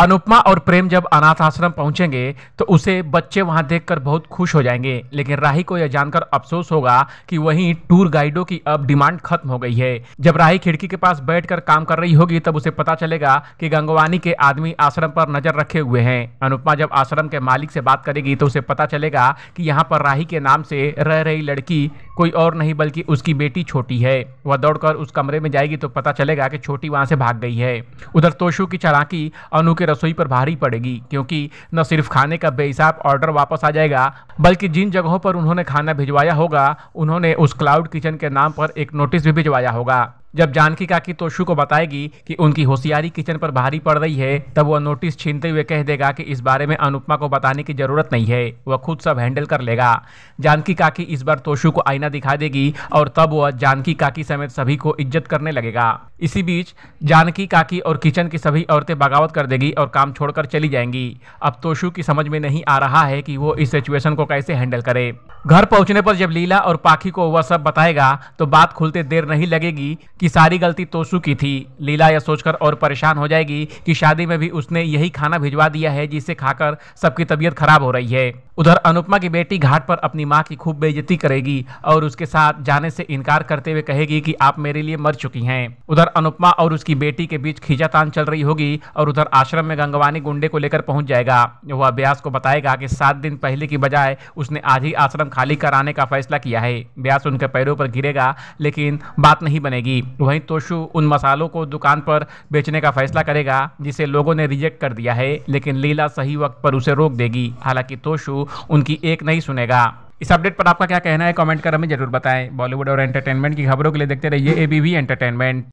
अनुपमा और प्रेम जब अनाथ आश्रम पहुंचेंगे तो उसे बच्चे वहां देखकर बहुत खुश हो जाएंगे लेकिन राही को यह जानकर अफसोस होगा कि वहीं टूर गाइडों की अब डिमांड खत्म हो गई है जब राही खिड़की के पास बैठकर काम कर रही होगी तब उसे पता चलेगा कि गंगवानी के आदमी आश्रम पर नजर रखे हुए हैं अनुपमा जब आश्रम के मालिक से बात करेगी तो उसे पता चलेगा कि यहाँ पर राही के नाम से रह रही लड़की कोई और नहीं बल्कि उसकी बेटी छोटी है वह दौड़कर उस कमरे में जाएगी तो पता चलेगा कि छोटी वहाँ से भाग गई है उधर तोशु की चालाकी अनु के रसोई पर भारी पड़ेगी क्योंकि न सिर्फ खाने का बेहिसाब ऑर्डर वापस आ जाएगा बल्कि जिन जगहों पर उन्होंने खाना भिजवाया होगा उन्होंने उस क्लाउड किचन के नाम पर एक नोटिस भी भिजवाया होगा जब जानकी काकी तोशु को बताएगी कि उनकी होशियारी किचन पर भारी पड़ रही है तब वह नोटिस छीनते हुए कह देगा कि इस बारे में अनुपमा को बताने की जरूरत नहीं है वह खुद सब हैंडल कर लेगा जानकी काकी इस बार तोशु को आईना दिखा देगी और तब वह जानकी काकी समेत सभी को इज्जत करने लगेगा इसी बीच जानकी काकी और किचन की सभी औरतें बगावत कर देगी और काम छोड़कर चली जाएंगी अब तोशु की समझ में नहीं आ रहा है कि वो इस सिचुएशन को कैसे हैंडल करे घर पहुंचने पर जब लीला और पाखी को वह सब बताएगा तो बात खुलते देर नहीं लगेगी कि सारी गलती तोसु की थी लीला यह सोचकर और परेशान हो जाएगी कि शादी में भी उसने यही खाना भिजवा दिया है जिसे खाकर सबकी तबीयत खराब हो रही है उधर अनुपमा की बेटी घाट पर अपनी माँ की खूब बेइज्जती करेगी और उसके साथ जाने से इनकार करते हुए कहेगी कि आप मेरे लिए मर चुकी हैं उधर अनुपमा और उसकी बेटी के बीच खींचातान चल रही होगी और उधर आश्रम में गंगवानी गुंडे को लेकर पहुंच जाएगा वह ब्यास को बताएगा कि सात दिन पहले की बजाय उसने आज ही आश्रम खाली कराने का फैसला किया है ब्यास उनके पैरों पर गिरेगा लेकिन बात नहीं बनेगी वहीं तोशु उन मसालों को दुकान पर बेचने का फैसला करेगा जिसे लोगों ने रिजेक्ट कर दिया है लेकिन लीला सही वक्त पर उसे रोक देगी हालांकि तोशु उनकी एक नहीं सुनेगा इस अपडेट पर आपका क्या कहना है कमेंट कर हमें जरूर बताएं बॉलीवुड और एंटरटेनमेंट की खबरों के लिए देखते रहिए एबीवी एंटरटेनमेंट